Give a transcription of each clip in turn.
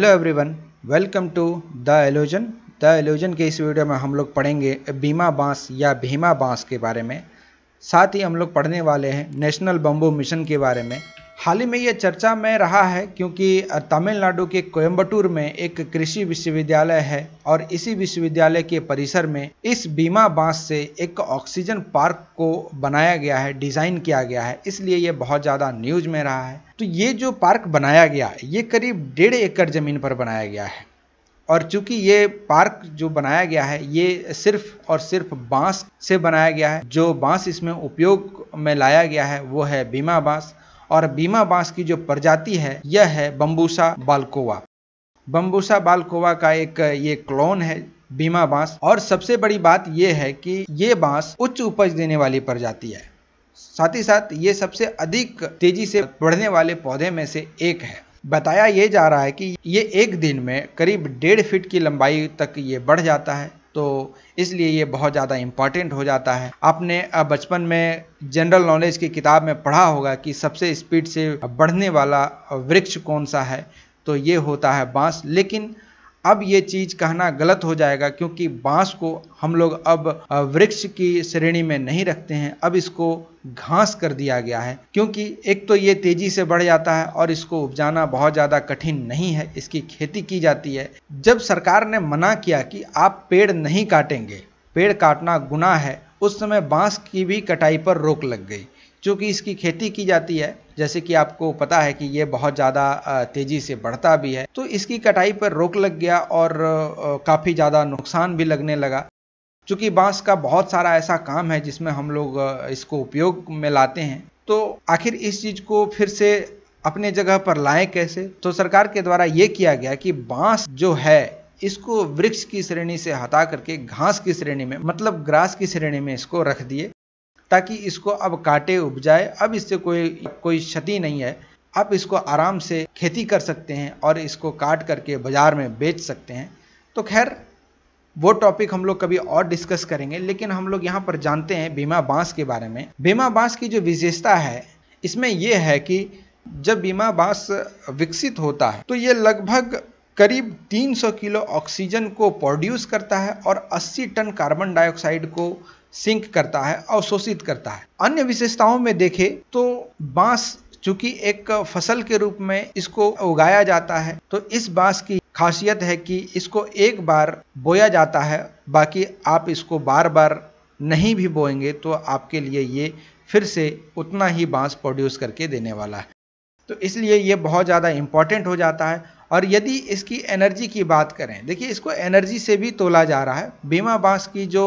hello everyone welcome to the एलोजन the एलोजन के इस वीडियो में हम लोग पढ़ेंगे बीमा बांस या भीमा बांस के बारे में साथ ही हम लोग पढ़ने वाले हैं नेशनल बम्बो मिशन के बारे में हाल ही में ये चर्चा में रहा है क्योंकि तमिलनाडु के कोयम्बटूर में एक कृषि विश्वविद्यालय है और इसी विश्वविद्यालय के परिसर में इस बीमा बांस से एक ऑक्सीजन पार्क को बनाया गया है डिज़ाइन किया गया है इसलिए ये बहुत ज़्यादा न्यूज में रहा है तो ये जो पार्क बनाया गया ये करीब डेढ़ एकड़ ज़मीन पर बनाया गया है और चूंकि ये पार्क जो बनाया गया है ये सिर्फ और सिर्फ बांस से बनाया गया है जो बांस इसमें उपयोग में लाया गया है वो है बीमा बांस और बीमा बांस की जो प्रजाति है यह है बम्बूसा बालकोवा बम्बूसा बालकोवा का एक ये क्लोन है बीमा बांस और सबसे बड़ी बात यह है कि ये बांस उच्च उपज देने वाली प्रजाति है साथ ही साथ ये सबसे अधिक तेजी से बढ़ने वाले पौधे में से एक है बताया ये जा रहा है कि ये एक दिन में करीब डेढ़ फीट की लंबाई तक ये बढ़ जाता है तो इसलिए ये बहुत ज़्यादा इम्पॉर्टेंट हो जाता है आपने बचपन में जनरल नॉलेज की किताब में पढ़ा होगा कि सबसे स्पीड से बढ़ने वाला वृक्ष कौन सा है तो ये होता है बांस लेकिन अब ये चीज कहना गलत हो जाएगा क्योंकि बांस को हम लोग अब वृक्ष की श्रेणी में नहीं रखते हैं अब इसको घास कर दिया गया है क्योंकि एक तो ये तेजी से बढ़ जाता है और इसको उपजाना बहुत ज़्यादा कठिन नहीं है इसकी खेती की जाती है जब सरकार ने मना किया कि आप पेड़ नहीं काटेंगे पेड़ काटना गुनाह है उस समय बांस की भी कटाई पर रोक लग गई चूँकि इसकी खेती की जाती है जैसे कि आपको पता है कि ये बहुत ज़्यादा तेज़ी से बढ़ता भी है तो इसकी कटाई पर रोक लग गया और काफ़ी ज़्यादा नुकसान भी लगने लगा चूँकि बांस का बहुत सारा ऐसा काम है जिसमें हम लोग इसको उपयोग में लाते हैं तो आखिर इस चीज़ को फिर से अपने जगह पर लाए कैसे तो सरकार के द्वारा ये किया गया कि बांस जो है इसको वृक्ष की श्रेणी से हटा करके घास की श्रेणी में मतलब ग्रास की श्रेणी में इसको रख दिए ताकि इसको अब काटे उपजाए अब इससे कोई कोई क्षति नहीं है आप इसको आराम से खेती कर सकते हैं और इसको काट करके बाज़ार में बेच सकते हैं तो खैर वो टॉपिक हम लोग कभी और डिस्कस करेंगे लेकिन हम लोग यहाँ पर जानते हैं बीमा बांस के बारे में बीमा बांस की जो विशेषता है इसमें यह है कि जब बीमा बांस विकसित होता है तो ये लगभग करीब 300 किलो ऑक्सीजन को प्रोड्यूस करता है और 80 टन कार्बन डाइऑक्साइड को सिंक करता है अवशोषित करता है अन्य विशेषताओं में देखें तो बांस चूंकि एक फसल के रूप में इसको उगाया जाता है तो इस बांस की खासियत है कि इसको एक बार बोया जाता है बाकी आप इसको बार बार नहीं भी बोएंगे तो आपके लिए ये फिर से उतना ही बांस प्रोड्यूस करके देने वाला है तो इसलिए ये बहुत ज़्यादा इम्पॉर्टेंट हो जाता है और यदि इसकी एनर्जी की बात करें देखिए इसको एनर्जी से भी तोला जा रहा है बीमा बांस की जो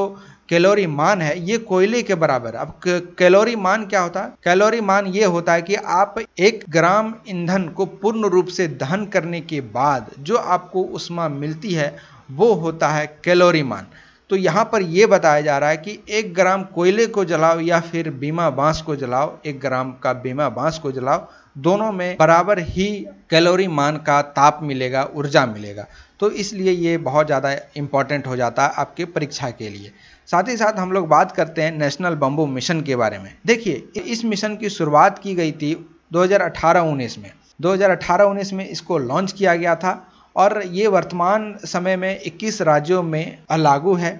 कैलोरी मान है ये कोयले के बराबर अब कैलोरी मान क्या होता है कैलोरी मान ये होता है कि आप एक ग्राम ईंधन को पूर्ण रूप से दहन करने के बाद जो आपको उष्मा मिलती है वो होता है कैलोरी मान तो यहाँ पर यह बताया जा रहा है कि एक ग्राम कोयले को जलाओ या फिर बीमा बांस को जलाओ एक ग्राम का बीमा बांस को जलाओ दोनों में बराबर ही कैलोरी मान का ताप मिलेगा ऊर्जा मिलेगा तो इसलिए ये बहुत ज़्यादा इम्पॉर्टेंट हो जाता है आपके परीक्षा के लिए साथ ही साथ हम लोग बात करते हैं नेशनल बम्बू मिशन के बारे में देखिए इस मिशन की शुरुआत की गई थी 2018-19 में 2018-19 में इसको लॉन्च किया गया था और ये वर्तमान समय में 21 राज्यों में लागू है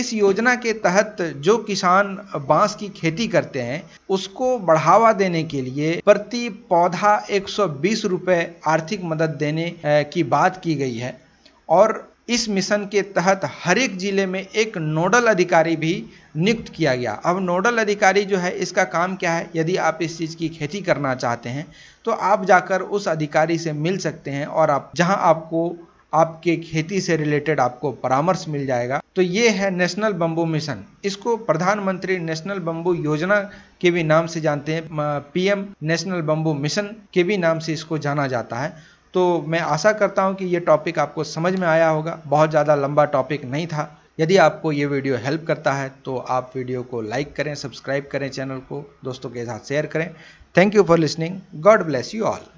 इस योजना के तहत जो किसान बांस की खेती करते हैं उसको बढ़ावा देने के लिए प्रति पौधा एक सौ आर्थिक मदद देने की बात की गई है और इस मिशन के तहत हर एक ज़िले में एक नोडल अधिकारी भी नियुक्त किया गया अब नोडल अधिकारी जो है इसका काम क्या है यदि आप इस चीज़ की खेती करना चाहते हैं तो आप जाकर उस अधिकारी से मिल सकते हैं और आप जहां आपको आपके खेती से रिलेटेड आपको परामर्श मिल जाएगा तो ये है नेशनल बम्बू मिशन इसको प्रधानमंत्री नेशनल बम्बू योजना के भी नाम से जानते हैं पीएम नेशनल बम्बू मिशन के भी नाम से इसको जाना जाता है तो मैं आशा करता हूँ कि ये टॉपिक आपको समझ में आया होगा बहुत ज़्यादा लंबा टॉपिक नहीं था यदि आपको ये वीडियो हेल्प करता है तो आप वीडियो को लाइक करें सब्सक्राइब करें चैनल को दोस्तों के साथ शेयर करें thank you for listening God bless you all